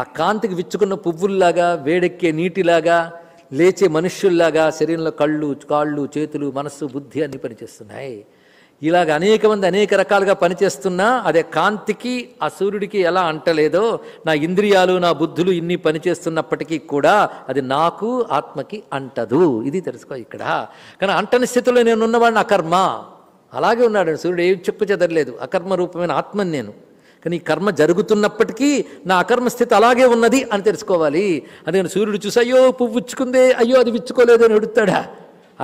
ఆ కాంతికి విచ్చుకున్న పువ్వుల్లాగా వేడెక్కే నీటిలాగా లేచే మనుష్యుల్లాగా శరీరంలో కళ్ళు కాళ్ళు చేతులు మనస్సు బుద్ధి అన్ని పనిచేస్తున్నాయి ఇలాగ అనేక మంది అనేక రకాలుగా పనిచేస్తున్నా అదే కాంతికి ఆ సూర్యుడికి ఎలా అంటలేదో నా ఇంద్రియాలు నా బుద్ధులు ఇన్ని పనిచేస్తున్నప్పటికీ కూడా అది నాకు ఆత్మకి అంటదు ఇది తెలుసుకో ఇక్కడ కానీ అంటని స్థితిలో నేనున్నవాడిని అకర్మ అలాగే ఉన్నాడు సూర్యుడు ఏ చెప్పు చెదరలేదు అకర్మ రూపమైన ఆత్మని నేను కానీ కర్మ జరుగుతున్నప్పటికీ నా అకర్మ స్థితి అలాగే ఉన్నది అని తెలుసుకోవాలి అందుకని సూర్యుడు చూసి అయ్యో పువ్వు ఉచ్చుకుందే అయ్యో అది విచ్చుకోలేదు అని అడుగుతాడా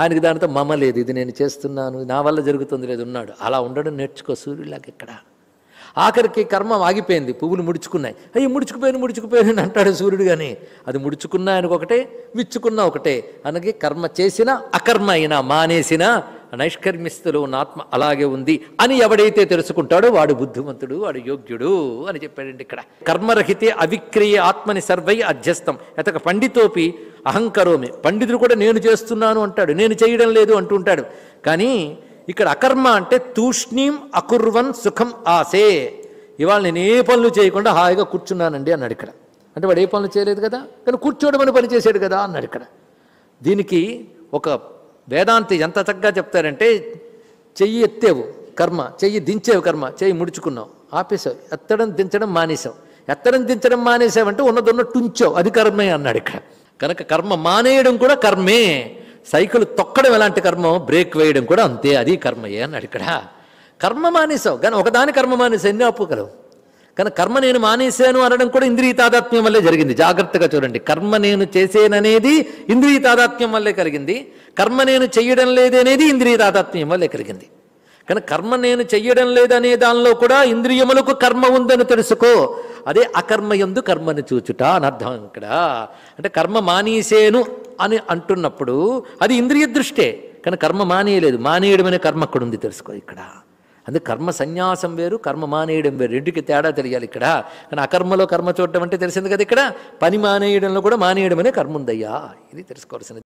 ఆయనకి దానితో మమ లేదు ఇది నేను చేస్తున్నాను నా వల్ల జరుగుతుంది లేదు ఉన్నాడు అలా ఉండడం నేర్చుకో సూర్యుడిలాగా ఇక్కడ ఆఖరికి కర్మ ఆగిపోయింది పువ్వులు ముడుచుకున్నాయి అయ్యి ముడుచుకుపోయాను ముడుచుకుపోయాను అని అంటాడు సూర్యుడు కానీ అది ముడుచుకున్నా ఆయనకు ఒకటే విచ్చుకున్నా ఒకటే అనగా కర్మ చేసినా అకర్మ అయినా మానేసినా నైష్కర్మిస్తులు ఉన్న ఆత్మ అలాగే ఉంది అని ఎవడైతే తెలుసుకుంటాడో వాడు బుద్ధిమంతుడు వాడు యోగ్యుడు అని చెప్పాడండి ఇక్కడ కర్మరహితే అవిక్రియ ఆత్మని సర్వై అధ్యస్తం అతక పండితోపి అహంకరోమి పండితుడు కూడా నేను చేస్తున్నాను అంటాడు నేను చేయడం లేదు అంటుంటాడు కానీ ఇక్కడ అకర్మ అంటే తూష్ణీం అకుర్వన్ సుఖం ఆసే ఇవాళ నేను ఏ పనులు చేయకుండా హాయిగా కూర్చున్నానండి అన్నాడు ఇక్కడ అంటే వాడు ఏ పనులు చేయలేదు కదా కానీ కూర్చోవడం అని పని చేశాడు కదా అన్నాడు ఇక్కడ దీనికి ఒక వేదాంతి ఎంత చక్కగా చెప్తారంటే చెయ్యి ఎత్తేవు కర్మ చెయ్యి దించేవు కర్మ చెయ్యి ముడుచుకున్నావు ఆపేసావు ఎత్తడం దించడం మానేసావు ఎత్తడం దించడం మానేసావంటే ఉన్నది టుంచావు అది కర్మే అన్నాడు ఇక్కడ కనుక కర్మ మానేయడం కూడా కర్మే సైకిల్ తొక్కడం ఎలాంటి కర్మ బ్రేక్ వేయడం కూడా అంతే అది కర్మయే అన్నాడు ఇక్కడ కర్మ మానేసావు కానీ ఒకదాని కర్మ మానేసావు ఎన్ని అప్పుకలవు కానీ కర్మ నేను మానేశాను అనడం కూడా ఇంద్రియ తాదాత్మ్యం వల్లే జరిగింది జాగ్రత్తగా చూడండి కర్మ నేను చేసేననేది ఇంద్రియ తాదాత్మ్యం వల్లే కలిగింది కర్మ నేను చెయ్యడం లేదనేది ఇంద్రియ తాదాత్మ్యం వల్లే కలిగింది కానీ కర్మ నేను చెయ్యడం లేదనే దానిలో కూడా ఇంద్రియములకు కర్మ ఉందని తెలుసుకో అదే అకర్మ ఎందు కర్మను చూచుట అని అర్థం ఇక్కడ అంటే కర్మ మానేసేను అని అంటున్నప్పుడు అది ఇంద్రియ దృష్టే కానీ కర్మ మానేయలేదు మానేయడమనే కర్మ అక్కడ ఉంది తెలుసుకో ఇక్కడ అందుకే కర్మ సన్యాసం వేరు కర్మ మానేయడం వేరు రెండుకి తేడా తెలియాలి ఇక్కడ కానీ అకర్మలో కర్మ చూడటం అంటే తెలిసింది కదా ఇక్కడ పని మానేయడంలో కూడా మానేయడం అనే కర్మ ఉందయ్యా ఇది తెలుసుకోవాల్సినది